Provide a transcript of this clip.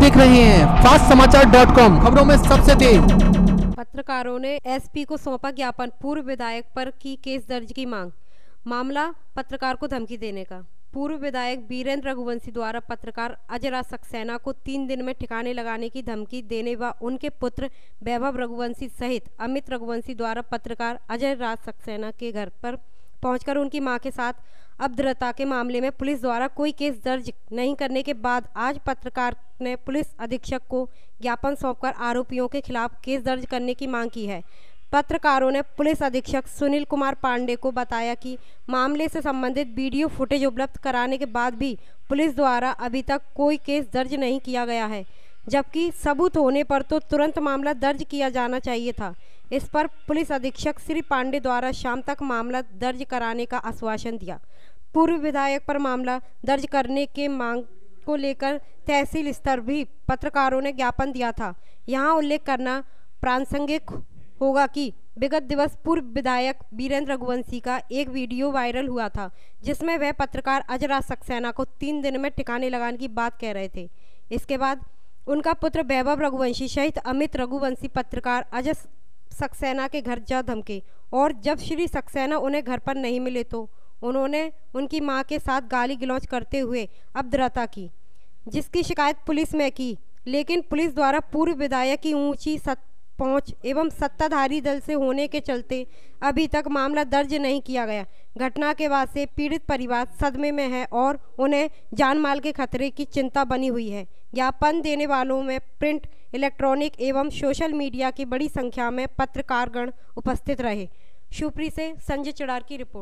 देख रहे हैं फास्ट समाचार डॉट कॉम खबरों में सबसे तेज पत्रकारों ने एसपी को सौंपा ज्ञापन पूर्व विधायक पर की केस दर्ज की मांग मामला पत्रकार को धमकी देने का पूर्व विधायक बीरेंद्र रघुवंशी द्वारा पत्रकार अजरा सक्सेना को तीन दिन में ठिकाने लगाने की धमकी देने व उनके पुत्र वैभव रघुवंशी सहित अमित रघुवंशी द्वारा पत्रकार अजय राज सक्सेना के घर पर पहुंचकर उनकी मां के साथ अभद्रता के मामले में पुलिस द्वारा कोई केस दर्ज नहीं करने के बाद आज पत्रकार ने पुलिस अधीक्षक को ज्ञापन सौंपकर आरोपियों के खिलाफ केस दर्ज करने की मांग की है पत्रकारों ने पुलिस अधीक्षक सुनील कुमार पांडे को बताया कि मामले से संबंधित वीडियो फुटेज उपलब्ध कराने के बाद भी पुलिस द्वारा अभी तक कोई केस दर्ज नहीं किया गया है जबकि सबूत होने पर तो तुरंत मामला दर्ज किया जाना चाहिए था इस पर पुलिस अधीक्षक श्री पांडे द्वारा शाम तक मामला दर्ज कराने का आश्वासन दिया पूर्व विधायक पर मामला दर्ज करने के मांग को लेकर तहसील स्तर भी पत्रकारों ने ज्ञापन दिया था यहाँ उल्लेख करना प्रासंगिक होगा कि विगत दिवस पूर्व विधायक बीरेंद्र रघुवंशी का एक वीडियो वायरल हुआ था जिसमें वह पत्रकार अजरा सक्सेना को तीन दिन में ठिकाने लगाने की बात कह रहे थे इसके बाद उनका पुत्र वैभव रघुवंशी सहित अमित रघुवंशी पत्रकार अजय सक्सेना के घर जा धमके और जब श्री सक्सेना उन्हें घर पर नहीं मिले तो उन्होंने उनकी मां के साथ गाली गलौज करते हुए अभद्रता की जिसकी शिकायत पुलिस में की लेकिन पुलिस द्वारा पूर्व विधायक की ऊंची सत पहुँच एवं सत्ताधारी दल से होने के चलते अभी तक मामला दर्ज नहीं किया गया घटना के बाद से पीड़ित परिवार सदमे में है और उन्हें जान माल के खतरे की चिंता बनी हुई है ज्ञापन देने वालों में प्रिंट इलेक्ट्रॉनिक एवं सोशल मीडिया की बड़ी संख्या में पत्रकारगण उपस्थित रहे शिवपुरी से संजय चिड़ार की रिपोर्ट